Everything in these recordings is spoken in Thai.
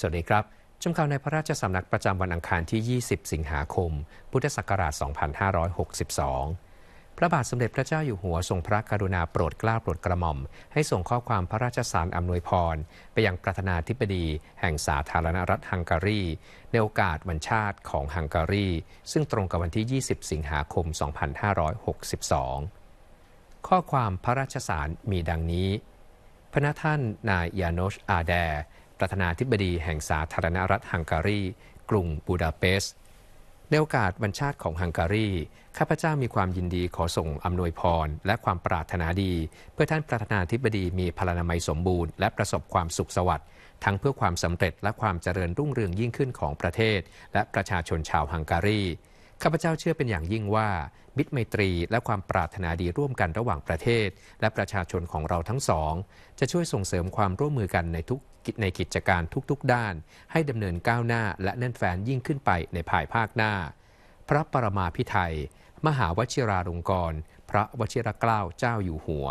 สวัสดีครับชมข่าวในพระราชสำนักประจำวันอังคารที่ 20 สิงหาคม พุทธศักราช 2562 พระบาทสมเด็จพระเจ้าอยู่หัวทรงพระกรุณาโปรดเกล้าโปรดกระหม่อม ให้ส่งข้อความพระราชสารอำนวยพร ไปยังประธานาธิบดีแห่งสาธารณรัฐฮังการีในโอกาสวันชาติของฮังการีซึ่งตรงกับวันที่ 20 สิงหาคม 2562 ข้อความพระราชสารมีดังนี้ พระนท่านนายยานชอาแดประธานาธิบดีแห่งสาธารณรัฐฮังการีกรุงบูดาเปสต์ในโอกาสวันชาติของฮังการีข้าพเจ้ามีความยินดีขอส่งอานวยพรและความปรารถนาดี เพื่อท่านประธานาธิบดีมีพลานามัยสมบูรณ์และประสบความสุขสวัสดิ์ทั้งเพื่อความสำเร็จและความเจริญรุ่งเรืองยิ่งขึ้นของประเทศ และประชาชนชาวฮังการีข้าพเจ้าเชื่อเป็นอย่างยิ่งว่ามิตรไมตรีและความปรารถนาดีร่วมกันระหว่างประเทศ และประชาชนของเราทั้งสอง จะช่วยส่งเสริมความร่วมมือกันในทุกในกิจการทุกๆด้าน ให้ดำเนินก้าวหน้า และแน่นแฟนยิ่งขึ้นไปในภายภาคหน้า พระปรมาพิไทยมหาวชิราลงกรณ์พระวชิรเกล้าเจ้าอยู่หัว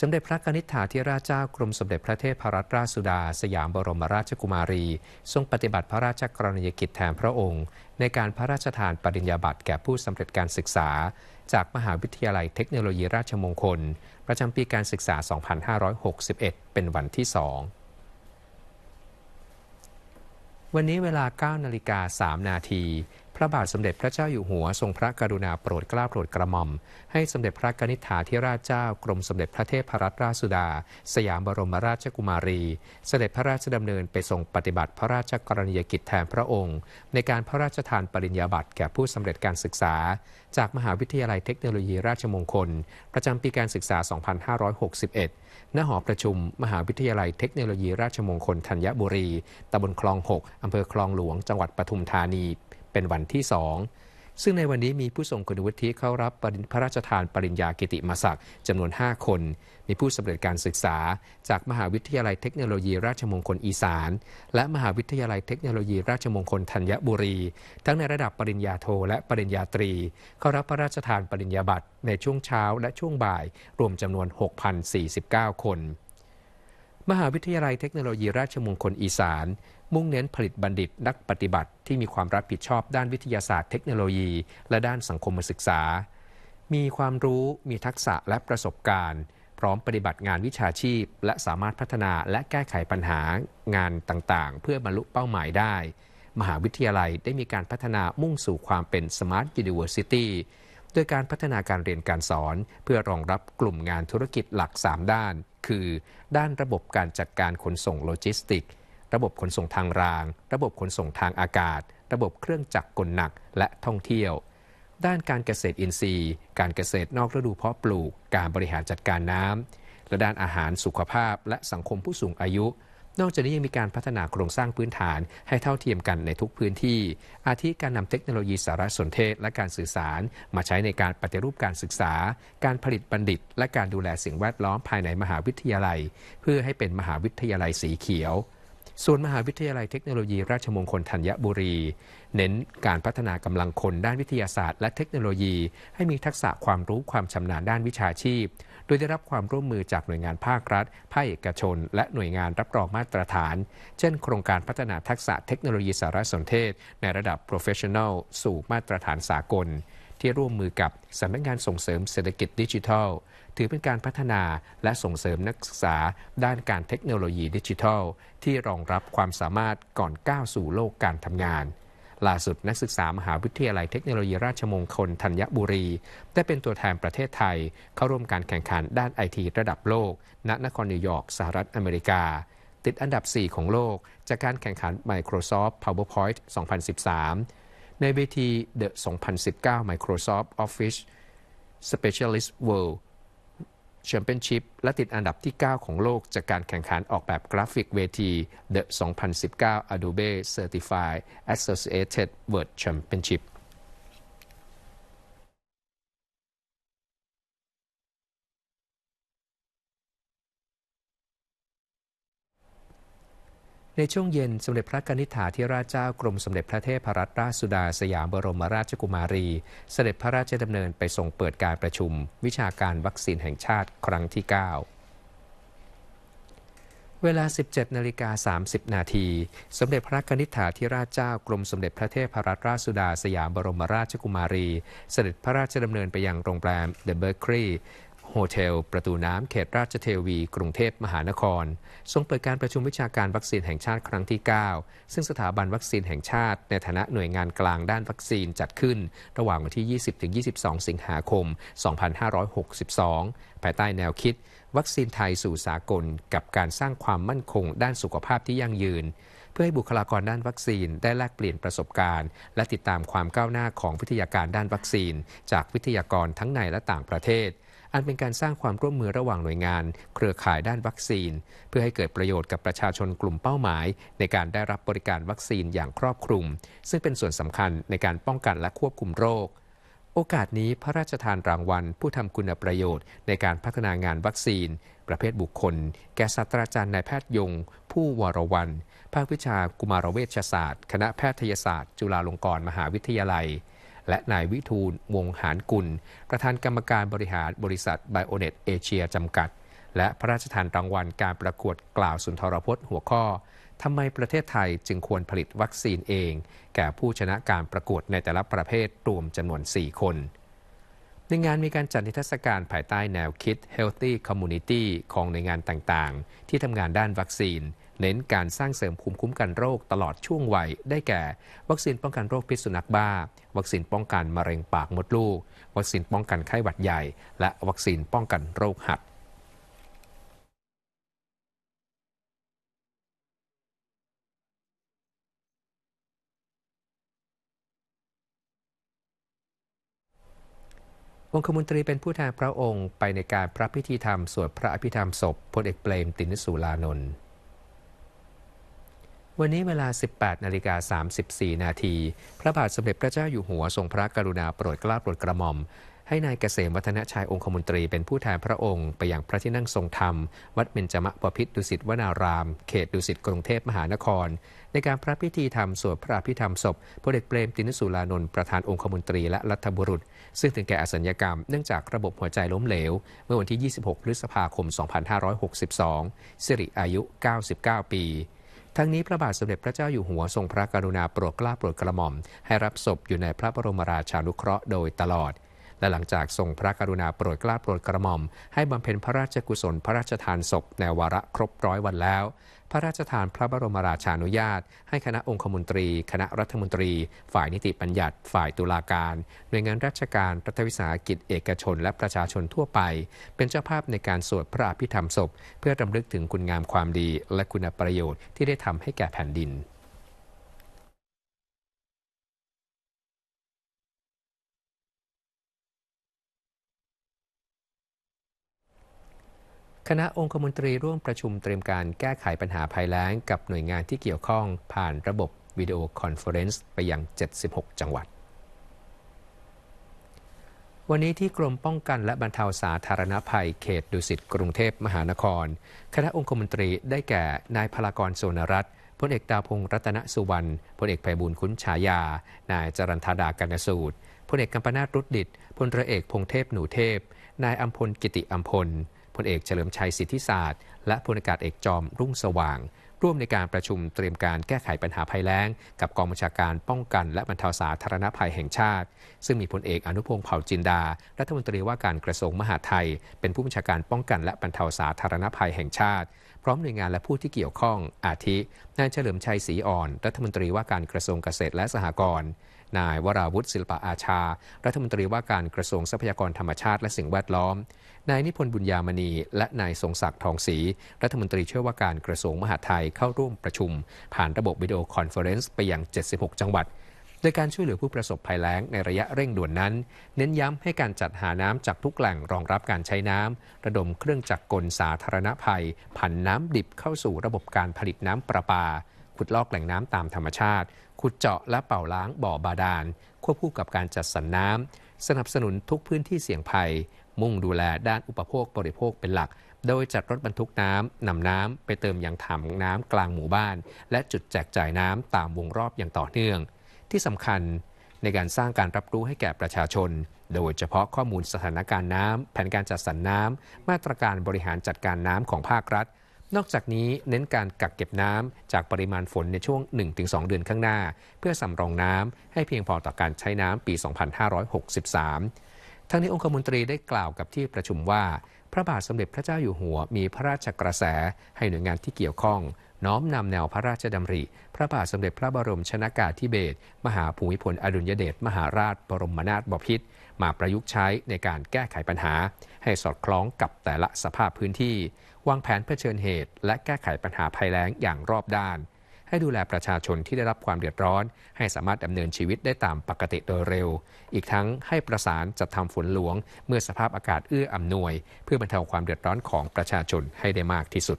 สมเด็จพระกนิษฐาธิราชเจ้ากรมสมเด็จพระเทพรัตนราชสุดาสยามบรมราชกุมารี ทรงปฏิบัติพระราชกรณียกิจแทนพระองค์ ในการพระราชทานปริญญาบัตรแก่ผู้สำเร็จการศึกษา จากมหาวิทยาลัยเทคโนโลยีราชมงคลประจาปีการศึกษา 2561 เป็นวันที่สอง วันนี้เวลา9นาฬิกา3นาทีพระบาทสมเด็จพระเจ้าอยู่หัวทรงพระกรุณาโปรดเกล้าโปรดกระหม่อมให้สมเด็จพระกนิษฐาธิราชเจ้ากรมสมเด็จพระเทพรัตนราชสุดา สยามบรมราชกุมารี เสด็จพระราชดำเนินไปทรงปฏิบัติพระราชกรณียกิจแทนพระองค์ ในการพระราชทานปริญญาบัตรแก่ผู้สำเร็จการศึกษา จากมหาวิทยาลัยเทคโนโลยีราชมงคลประจาปีการศึกษา 2561 ณ หอประชุม มหาวิทยาลัยเทคโนโลยีราชมงคลธัญบุรี ตำบลคลอง6อำเภอคลองหลวงจังหวัดปทุมธานีเป็นวันที่สองซึ่งในวันนี้มีผู้ทรงคุณวุฒิเข้ารับพระราชทานปริญญากิติมศักดิ์จำนวน 5 คน มีผู้สำเร็จการศึกษา จากมหาวิทยาลัยเทคโนโลยีราชมงคลอีสาน และมหาวิทยาลัยเทคโนโลยีราชมงคลธัญบุรีทั้งในระดับปริญญาโทและปริญญาตรี เข้ารับพระราชทานปริญญาบัตรในช่วงเช้าและช่วงบ่ายรวมจำนวน6,049 คน มหาวิทยาลัยเทคโนโลยีราชมงคลอีสานมุ่งเน้นผลิตบัณฑิตนักปฏิบัติที่มีความรับผิดชอบด้านวิทยาศาสตร์เทคโนโลยี และด้านสังคมศึกษา มีความรู้มีทักษะและประสบการณ์ พร้อมปฏิบัติงานวิชาชีพและสามารถพัฒนาและแก้ไขปัญหางานต่างๆ เพื่อบรรลุเป้าหมายได้ มหาวิทยาลัยได้มีการพัฒนามุ่งสู่ความเป็นสมาร์ทยูนิเวอร์ซิตี้ดยการพัฒนาการเรียนการสอน เพื่อรองรับกลุ่มงานธุรกิจหลัก 3 ด้าน คือ ด้านระบบการจัดการขนส่งโลจิสติกสระบบขนส่งทางราง ระบบขนส่งทางอากาศ ระบบเครื่องจักรกลหนักและท่องเที่ยว ด้านการเกษตรอินทรีย์ การเกษตรนอกฤดูเพาะปลูก การบริหารจัดการน้ำ และด้านอาหารสุขภาพและสังคมผู้สูงอายุ นอกจากนี้ยังมีการพัฒนาโครงสร้างพื้นฐาน ให้เท่าเทียมกันในทุกพื้นที่ อาทิการนำเทคโนโลยีสารสนเทศและการสื่อสาร มาใช้ในการปฏิรูปการศึกษา การผลิตบัณฑิต และการดูแลสิ่งแวดล้อมภายในมหาวิทยาลัย เพื่อให้เป็นมหาวิทยาลัยสีเขียวส่วนมหาวิทยาลัยเทคโนโลยีราชมงคลธัญบุรี เน้นการพัฒนากำลังคนด้านวิทยาศาสตร์และเทคโนโลยี ให้มีทักษะความรู้ความชำนาญด้านวิชาชีพ โดยได้รับความร่วมมือจากหน่วยงานภาครัฐภาคเอกชน และหน่วยงานรับรองมาตรฐาน เช่น โครงการพัฒนาทักษะเทคโนโลยีสารสนเทศ ในระดับ professional สู่มาตรฐานสากล ที่ร่วมมือกับสำนักงานส่งเสริมเศรษฐกิจดิจิทัลถือเป็นการพัฒนาและส่งเสริมนักศึกษา ด้านการเทคโนโลยีดิจิทัล ที่รองรับความสามารถก่อนก้าวสู่โลกการทำงาน ล่าสุดนักศึกษามหาวิทยาลัยเทคโนโลยีราชมงคลธัญบุรี ได้เป็นตัวแทนประเทศไทย เข้าร่วมการแข่งขันด้านไอที ระดับโลกณนครนิวยอร์กสหรัฐอเมริกา ติดอันดับ 4 ของโลก จากการแข่งขัน Microsoft PowerPoint 2013 ในเวที The 2019 Microsoft Office Specialist World แชมเปี้ยนชิพและติดอันดับที่ 9 ของโลก จากการแข่งขันออกแบบกราฟิกเวที The 2019 Adobe Certified Associated World Championship ในช่วงเย็นสมเด็จพระกนิษฐาธิราชเจ้ากรมสมเด็จพระเทพรัตนราชสุดา สยามบรมราชกุมารีสเสด็จพระราชดำเนินไปส่งเปิดการประชุม วิชาการวัคซีนแห่งชาติครั้งที่ 9 เวลา 17นาฬิกา30นาทีสมเด็จพระนิษฐาธิราชเจ้ากรมสมเด็จพระเทพรัตนราชสุดาสยามบรมราชกุมารี เสด็จพระราชดำเนินไปยังโรงแรมเดอะเบอร์ครีโฮเทลประตูน้ำเขตราชเทวีกรุงเทพมหานคร ทรงเปิดการประชุมวิชาการวัคซีนแห่งชาติครั้งที่ 9 ซึ่งสถาบันวัคซีนแห่งชาติ ในฐานะหน่วยงานกลางด้านวัคซีนจัดขึ้น ระหว่างวันที่ 20-22 สิงหาคม 2562 ภายใต้แนวคิด วัคซีนไทยสู่สากล กับการสร้างความมั่นคงด้านสุขภาพที่ยั่งยืน เพื่อให้บุคลากรด้านวัคซีนได้แลกเปลี่ยนประสบการณ์ และติดตามความก้าวหน้าของวิทยาการด้านวัคซีน จากวิทยากรทั้งในและต่างประเทศอันเป็นการสร้างความร่วมมือระหว่างหน่วยงานเครือข่ายด้านวัคซีน เพื่อให้เกิดประโยชน์กับประชาชนกลุ่มเป้าหมายในการได้รับบริการวัคซีนอย่างครอบคลุมซึ่งเป็นส่วนสำคัญในการป้องกันและควบคุมโรค โอกาสนี้พระราชทานรางวัล ผู้ทำคุณประโยชน์ ในการพัฒนางานวัคซีน ประเภทบุคคลแก่ศาสตราจารย์นายแพทย์ยงผู้วรวันภาควิชากุมารเวชศาสตร์ คณะแพทยศาสตร์ จุฬาลงกรณ์มหาวิทยาลัยและนายวิทูลวงหานกุล ประธานกรรมการบริหารบริษัทไบโอเน็ตเอเชียจำกัด และพระราชทานรางวัลการประกวดกล่าวสุนทรพจน์หัวข้อ ทำไมประเทศไทยจึงควรผลิตวัคซีนเอง แก่ผู้ชนะการประกวดในแต่ละประเภทรวมจำนวน 4 คนในงานมีการจัดนิทรรศการภายใต้แนวคิด Healthy Community ของในงานต่างๆ ที่ทำงานด้านวัคซีนเน้นการสร้างเสริมภูมิคุ้มกันโรคตลอดช่วงวัยได้แก่ วัคซีนป้องกันโรคพิษสุนัขบ้า วัคซีนป้องกันมะเร็งปากมดลูก วัคซีนป้องกันไข้หวัดใหญ่ และวัคซีนป้องกันโรคหัดองคมนตรีเป็นผู้แทนพระองค์ไปในการพระพิธีธรรมสวดพระอภิธรรมศพพลเอกเปรมตินสุลานนท์วันนี้เวลา 18นาฬิกา34 นาที พระบาทสมเด็จพระเจ้าอยู่หัวทรงพระกรุณาโปรดเกล้าโปรดกระหม่อม ให้นายเกษมวัฒนชัยองคมนตรี เป็นผู้แทนพระองค์ ไปยังพระที่นั่งทรงธรรม วัดเบญจมะปพิษดุสิตวนารามเขตดุสิตกรุงเทพมหานคร ในการพระพิธีธรรมสวดพระอภิธรรมศพพลเอกเปรมตินสุลานนท์ประธานองคมนตรีและรัฐบุรุษ ซึ่งถึงแก่อสัญญกรรมเนื่องจากระบบหัวใจล้มเหลวเมื่อวันที่ 26 พฤษภาคม 2562สิริอายุ 99 ปีทั้งนี้พระบาทสมเด็จพระเจ้าอยู่หัวทรงพระกรุณาโปรดเกล้าโปรดกระหม่อม ให้รับศพอยู่ในพระบรมราชานุเคราะห์โดยตลอดและหลังจากทรงพระกรุณาโปรดเกล้าโปรดกระหม่อม ให้บำเพ็ญพระราชกุศล พระราชทานศพ ในวาระครบร้อยวันแล้ว พระราชทานพระบรมราชานุญาต ให้คณะองคมนตรี คณะรัฐมนตรี ฝ่ายนิติบัญญัติฝ่ายตุลาการ หน่วยงานราชการรัฐวิสาหกิจเอกชนและประชาชนทั่วไป เป็นเจ้าภาพในการสวดพระอภิธรรมศพเพื่อรำลึกถึงคุณงามความดี และคุณประโยชน์ที่ได้ทำให้แก่แผ่นดินคณะองคมนตรีร่วมประชุมเตรียมการแก้ไขปัญหาภัยแล้งกับหน่วยงานที่เกี่ยวข้องผ่านระบบวิดีโอคอนเฟอเรนซ์ ไปยัง 76 จังหวัด วันนี้ที่กรมป้องกันและบรรเทาสาธารณภัยเขตดุสิตกรุงเทพมหานคร คณะองคมนตรีได้แก่ นายพลากรโสนรัตน์ พลเอกดาวพงศ์รัตนสุวรรณ พลเอกไพบุญคุ้นฉายา นายจรันธาดากันสูตรพลเอกกัมปนาตรุดดิตพลเรเอกพงเทพหนูเทพ นายอัมพลกิติอัมพลพลเอกเฉลิมชัยสิทธิศาสตร์และพลอากาศเอกจอมรุ่งสว่าง ร่วมในการประชุมเตรียมการแก้ไขปัญหาภัยแล้ง กับกองบัญชาการป้องกันและบรรเทาสาธารณภัยแห่งชาติ ซึ่งมีพลเอกอนุพงศ์เผ่าจินดารัฐมนตรีว่าการกระทรวงมหาดไทย เป็นผู้บัญชาการป้องกันและบรรเทาสาธารณภัยแห่งชาติพร้อมหน่วยงานและผู้ที่เกี่ยวข้อง อาทินายเฉลิมชัยศรีอ่อน รัฐมนตรีว่าการกระทรวงเกษตรและสหกรณ์ นายวราวุฒิศิลปะอาชา รัฐมนตรีว่าการกระทรวงทรัพยากรธรรมชาติและสิ่งแวดล้อม นายนิพนธ์บุญยามณี และนายทรงศักดิ์ทองศรีรัฐมนตรีช่วยว่าการกระทรวงมหาดไทยเข้าร่วมประชุม ผ่านระบบวิดีโอคอนเฟอเรนซ์ไปยัง 76 จังหวัดดยการช่วยเหลือผู้ประสบภัยแล้งในระยะเร่งด่วนนั้น เน้นย้ำให้การจัดหาน้ำจากทุกแหล่งรองรับการใช้น้ำ ระดมเครื่องจักรกลสาธารณภัย ผันน้ำดิบเข้าสู่ระบบการผลิตน้ำประปา ขุดลอกแหล่งน้ำตามธรรมชาติ ขุดเจาะและเป่าล้างบ่อบาดาลควบคู่กับการจัดสรรน้ำ สนับสนุนทุกพื้นที่เสี่ยงภัย มุ่งดูแลด้านอุปโภคบริโภคเป็นหลัก โดยจัดรถบรรทุกน้ำนำน้ำไปเติมยังถังน้ำกลางหมู่บ้าน และจุดแจกจ่ายน้ำตามวงรอบอย่างต่อเนื่องที่สำคัญในการสร้างการรับรู้ให้แก่ประชาชน โดยเฉพาะข้อมูลสถานการณ์น้ำแผนการจัดสรรน้ำมาตรการบริหารจัดการน้ำของภาครัฐ นอกจากนี้เน้นการกักเก็บน้ำจากปริมาณฝนในช่วง 1-2 เดือนข้างหน้า เพื่อสำรองน้ำให้เพียงพอต่อการใช้น้ำปี 2563ทั้งนี้องคมนตรีได้กล่าวกับที่ประชุมว่า พระบาทสมเด็จพระเจ้าอยู่หัวมีพระราชกระแส ให้หน่วยงานที่เกี่ยวข้อง น้อมนำแนวพระราชดำริ พระบาทสมเด็จพระบรมชนากาธิเบศรมหาภูมิพลอดุลยเดชมหาราชบรมนาถบพิตรมาประยุกต์ใช้ในการแก้ไขปัญหา ให้สอดคล้องกับแต่ละสภาพพื้นที่วางแผนเผชิญเหตุและแก้ไขปัญหาภัยแล้งอย่างรอบด้านให้ดูแลประชาชนที่ได้รับความเดือดร้อนให้สามารถดำเนินชีวิตได้ตามปกติโดยเร็ว อีกทั้งให้ประสานจัดทำฝนหลวงเมื่อสภาพอากาศเอื้ออำนวยเพื่อบรรเทาความเดือดร้อนของประชาชนให้ได้มากที่สุด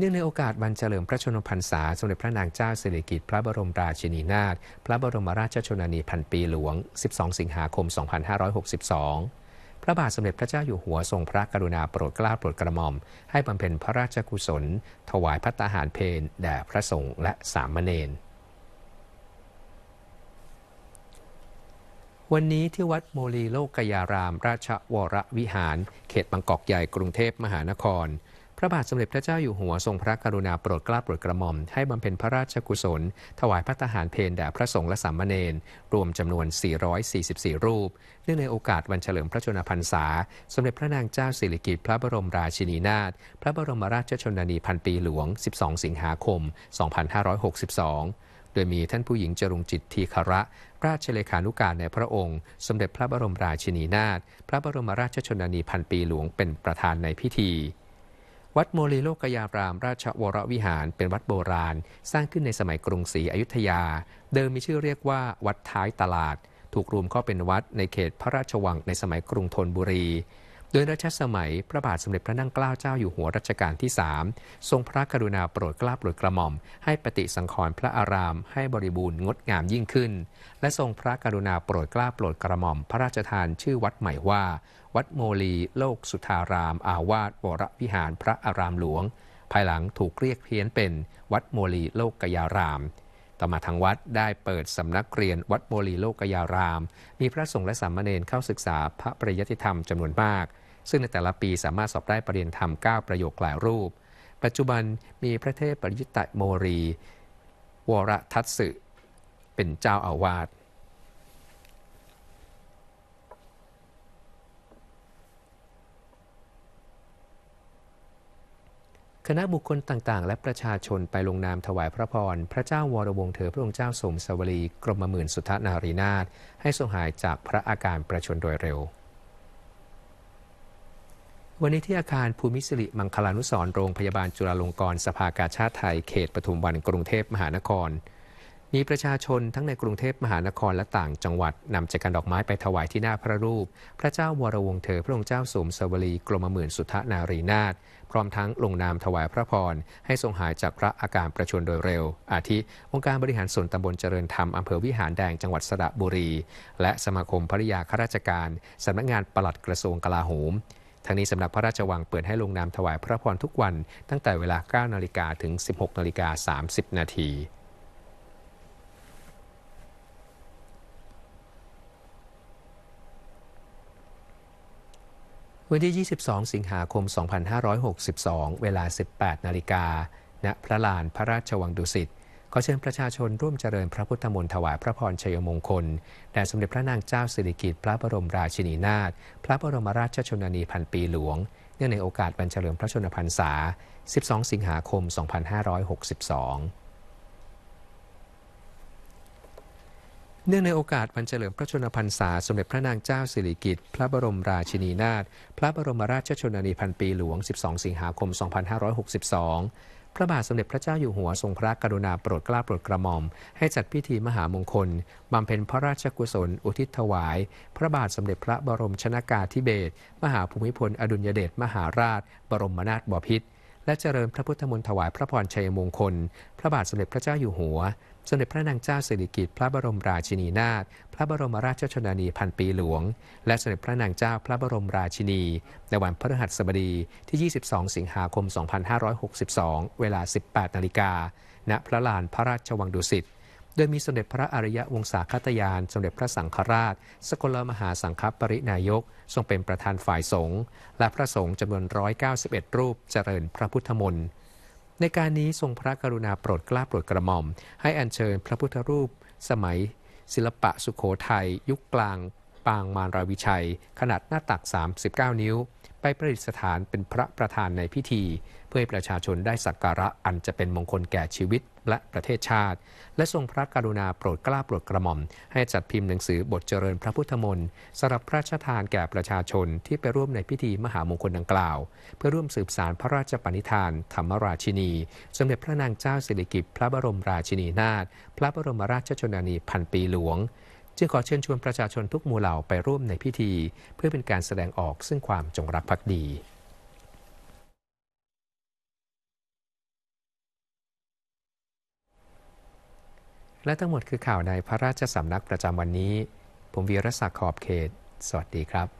เนื่องในโอกาสวันเฉลิมพระชนมพรรษา สมเด็จพระนางเจ้าสิริกิติ์พระบรมราชินีนาถพระบรมราชชนนีพันปีหลวง 12 สิงหาคม 2562 พระบาทสมเด็จพระเจ้าอยู่หัวทรงพระกรุณาโปรดเกล้าโปรดกระหม่อม ให้บำเพ็ญพระราชกุศล ถวายพัตตาหารเพนแด่พระสงฆ์และสามเณร วันนี้ที่วัดโมลีโลกยาราม ราชวรวิหาร เขตบางกอกใหญ่กรุงเทพมหานครพระบาทสมเด็จพระเจ้าอยู่หัวทรงพระกรุณาโปรดกล้าโปรดกระหม่อมให้บำเพ็ญพระราชกุศล ถวายพระทหารเพนแด่พระสงฆ์และสามเณรรวมจำนวน 444 รูป เนื่องในโอกาสวันเฉลิมพระชนมพรรษา สมเด็จพระนางเจ้าสิริกิติ์พระบรมราชินีนาถพระบรมราชชนนีพันปีหลวง 12 สิงหาคม 2562 โดยมีท่านผู้หญิงจรุงจิตทีคระราชเลขานุการในพระองค์ สมเด็จพระบรมราชินีนาถพระบรมราชชนนีพันปีหลวงเป็นประธานในพิธีวัดโมลีโลกยารามราชวรวิหารเป็นวัดโบราณ สร้างขึ้นในสมัยกรุงศรีอยุธยา เดิมมีชื่อเรียกว่าวัดท้ายตลาด ถูกรวมเข้าเป็นวัดในเขตพระราชวังในสมัยกรุงธนบุรี โดยรัชสมัยพระบาทสมเด็จพระนั่งเกล้าเจ้าอยู่หัวรัชกาลที่สทรงพระกรุณาโปรดเกล้าโปรดกระหม่อม ให้ปฏิสังขรณ์พระอารามให้บริบูรณ์งดงามยิ่งขึ้น และทรงพระกรุณาโปรดเกล้าโปรดกระหม่อม พระราชทานชื่อวัดใหม่ว่าวัดโมลีโลกสุทาราม อาวาสวรวิหารพระอารามหลวง ภายหลังถูกเรียกเพี้ยนเป็นวัดโมลีโลกกยาราม ต่อมาทางวัดได้เปิดสำนักเรียนวัดโมลีโลกกยาราม มีพระสงฆ์และสามเณรเข้าศึกษาพระปริยติธรรมจำนวนมาก ซึ่งในแต่ละปีสามารถสอบได้ประเรียนธรรม 9 ประโยคหลายรูป ปัจจุบันมีพระเทพปริยติโมรีวรทัศสึเป็นเจ้าอาวาสคณะบุคคลต่างๆ และประชาชนไปลงนามถวายพระพร พระเจ้าวรวงเธอพระองค์เจ้าสมสวรีกรมหมื่นสุทธนารีนาถให้ทรงหายจากพระอาการประชนโดยเร็ว วันนี้ที่อาคารภูมิสิริมังคลานุสรโรงพยาบาลจุฬาลงกรณ์สภากาชาติไทยเขตปทุมวันกรุงเทพมหานครมีประชาชนทั้งในกรุงเทพมหานครและต่างจังหวัดนำจักรดอกไม้ไปถวายที่หน้าพระรูป พระเจ้าวรวงเธอพระองค์เจ้าสมสวรีกรมหมื่นสุทธนารีนาถพร้อมทั้งลงนามถวายพระพรให้ทรงหายจากพระอาการประชวรโดยเร็ว อาทิองค์การบริหารส่วนตำบลเจริญธรรมอำเภอวิหารแดงจังหวัดสระบุรี และสมาคมภริยาข้าราชการสำนักงานปลัดกระทรวงกลาโหมทั้งนี้สำนักพระราชวังเปิดให้ลงนามถวายพระพรทุกวัน ตั้งแต่เวลา9นาฬิกาถึง 16นาฬิกา30นาทีวันที่ 22 สิงหาคม 2562 เวลา 18 นาฬิกาณพระลานพระราชวังดุสิตขอเชิญประชาชนร่วมเจริญพระพุทธมนต์ถวายพระพรชัยมงคลแด่สมเด็จพระนางเจ้าสิริกิติ์พระบรมราชินีนาถ พระบรมราชชนนีพันปีหลวง เนื่องในโอกาสวันเฉลิมพระชนมพรรษา 12 สิงหาคม 2562เนื่องในโอกาสวันเฉลิมพระชนมพรรษาสมเด็จพระนางเจ้า สิริกิติ์พระบรมราชินีนาถพระบรมราชชนนีพันปีหลวง 12 สิงหาคม 2562 พระบาทสมเด็จพระเจ้าอยู่หัว ทรงพระกรุณาโปรดเกล้าโปรดกระหม่อม ให้จัดพิธีมหามงคลบำเพ็ญพระราชกุศล อุทิศถวาย พระบาทสมเด็จพระบรมชนากาธิเบศรมหาภูมิพลอดุลยเดชมหาราช บรมนาถบพิตรและเจริญพระพุทธมนต์ถวายพระพรชัยมงคล พระบาทสมเด็จพระเจ้าอยู่หัวสมเด็จพระนางเจ้าสิริกิติ์พระบรมราชินีนาถพระบรมราชชนนีพันปีหลวง และสมเด็จพระนางเจ้าพระบรมราชินีในวันพฤหัสบดีที่ 22 สิงหาคม 2562 เวลา 18 นาฬิกาณพระลานพระราชวังดุสิตโดยมีสมเด็จพระอริยวงศาคตยานสมเด็จพระสังฆราช สกลมหาสังฆปรินายก ทรงเป็นประธานฝ่ายสงฆ์และพระสงฆ์จำนวน 191 รูปเจริญพระพุทธมนต์ในการนี้ทรงพระกรุณาโปรดกล้าโปรดกระหม่อม ให้อัญเชิญพระพุทธรูปสมัย ศิลปะสุขโขทัยยุคกลางปางมารวิชัย ขนาดหน้าตัก 39 นิ้วไปประดิษฐานเป็นพระประธานในพิธี เพื่อให้ประชาชนได้สักการะอันจะเป็นมงคลแก่ชีวิตและประเทศชาติและทรงพระกรุณาโปรดกล้าโปรดกระหม่อม ให้จัดพิมพ์หนังสือบทเจริญพระพุทธมนต์สำหรับพระราชทานแก่ประชาชนที่ไปร่วมในพิธีมหามงคลดังกล่าว เพื่อร่วมสืบสารพระราชปณิธานธรรมราชินีสมเด็จพระนางเจ้าสิริกิติ์พระบรมราชินีนาถพระบรมราชชนนีพันปีหลวงจึงขอเชิญชวนประชาชนทุกหมู่เหล่าไปร่วมในพิธี เพื่อเป็นการแสดงออกซึ่งความจงรักภักดี และทั้งหมดคือข่าวในพระราชสำนักประจำวันนี้ ผมวีรศักดิ์ขอบเขต สวัสดีครับ